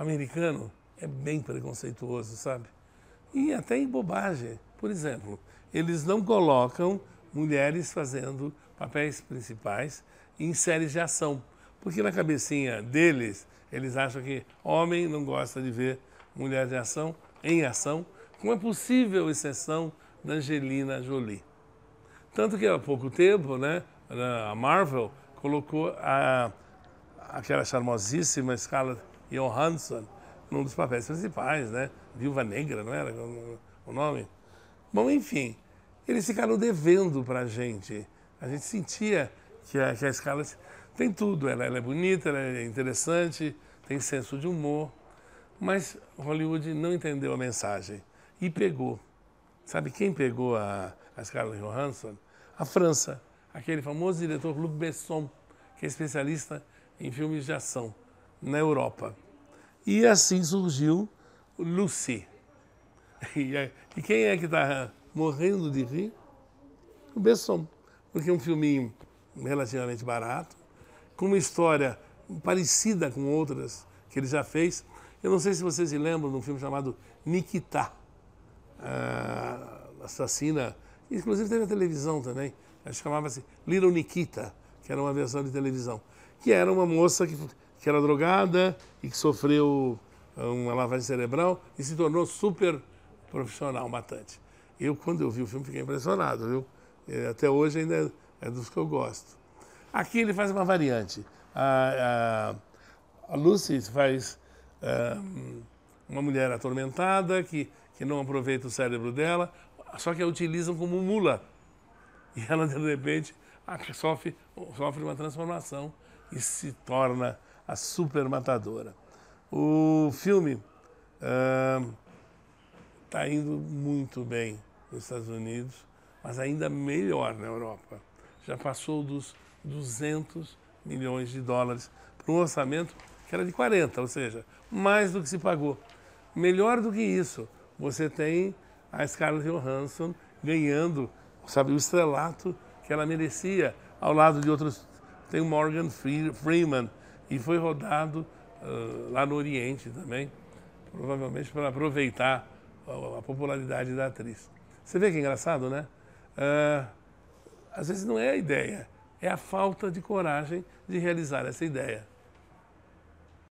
americano é bem preconceituoso, sabe? E até em bobagem. Por exemplo, eles não colocam mulheres fazendo papéis principais em séries de ação, porque na cabecinha deles, eles acham que homem não gosta de ver mulher de ação em ação, com a possível exceção da Angelina Jolie. Tanto que há pouco tempo, né, a Marvel colocou a, aquela charmosíssima Scarlett Johansson num dos papéis principais, né? Viúva Negra, não era o nome? Bom, enfim, eles ficaram devendo para a gente. A gente sentia que a, que a escala tem tudo. Ela, ela é bonita, ela é interessante, tem senso de humor. Mas Hollywood não entendeu a mensagem e pegou. Sabe quem pegou a, a Scarlett Johansson? A França, aquele famoso diretor Luc Besson, que é especialista em filmes de ação na Europa. E assim surgiu Lucy. É, e quem é que está morrendo de rir? O Besson, porque é um filminho relativamente barato, com uma história parecida com outras que ele já fez. Eu não sei se vocês se lembram de um filme chamado Nikita, ah, assassina, inclusive teve na televisão também, chamava-se Little Nikita, que era uma versão de televisão, que era uma moça que que era drogada e que sofreu eh, uma lavagem cerebral e se tornou super profissional matante. Eu, quando eu vi o filme, fiquei impressionado, viu? Eh, até hoje ainda é, é, dos que eu gosto. Aqui ele faz uma variante. A, a, a Lucy faz eh, uma mulher atormentada que, que não aproveita o cérebro dela, só que a utilizam como mula. E ela, de repente, sofre, sofre uma transformação e se torna a Super Matadora. O filme está indo muito bem nos Estados Unidos, mas ainda melhor na Europa. Já passou dos 200 milhões de dólares para um orçamento que era de 40, ou seja, mais do que se pagou. Melhor do que isso, você tem a Scarlett Johansson ganhando sabe, o estrelato que ela merecia, ao lado de outros. Tem o Morgan Freeman, e foi rodado uh, lá no Oriente também, provavelmente para aproveitar a, a, popularidade da atriz. Você vê que é engraçado, né? Uh, às vezes não é a ideia, é a falta de coragem de realizar essa ideia.